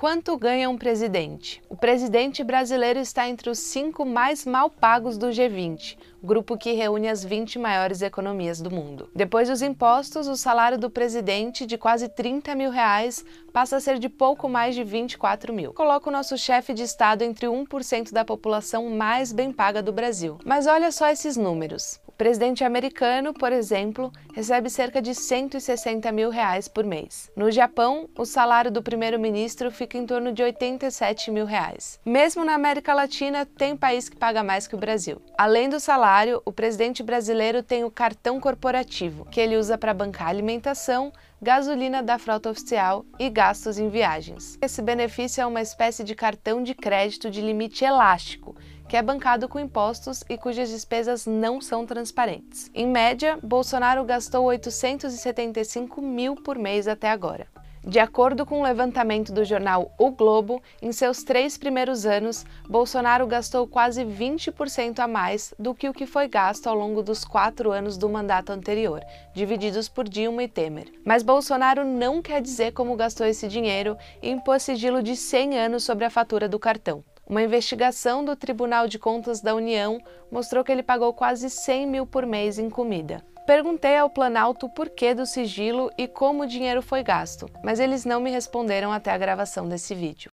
Quanto ganha um presidente? O presidente brasileiro está entre os cinco mais mal pagos do G20, grupo que reúne as 20 maiores economias do mundo. Depois dos impostos, o salário do presidente, de quase 30 mil reais, passa a ser de pouco mais de 24 mil. Coloca o nosso chefe de Estado entre 1% da população mais bem paga do Brasil. Mas olha só esses números presidente americano, por exemplo, recebe cerca de 160 mil reais por mês. No Japão, o salário do primeiro-ministro fica em torno de 87 mil reais. Mesmo na América Latina, tem país que paga mais que o Brasil. Além do salário, o presidente brasileiro tem o cartão corporativo, que ele usa para bancar alimentação, gasolina da frota oficial e gastos em viagens. Esse benefício é uma espécie de cartão de crédito de limite elástico, que é bancado com impostos e cujas despesas não são transparentes. Em média, Bolsonaro gastou 875 mil por mês até agora. De acordo com o um levantamento do jornal O Globo, em seus três primeiros anos, Bolsonaro gastou quase 20% a mais do que o que foi gasto ao longo dos quatro anos do mandato anterior, divididos por Dilma e Temer. Mas Bolsonaro não quer dizer como gastou esse dinheiro e impôs sigilo de 100 anos sobre a fatura do cartão. Uma investigação do Tribunal de Contas da União mostrou que ele pagou quase 100 mil por mês em comida. Perguntei ao Planalto o porquê do sigilo e como o dinheiro foi gasto, mas eles não me responderam até a gravação desse vídeo.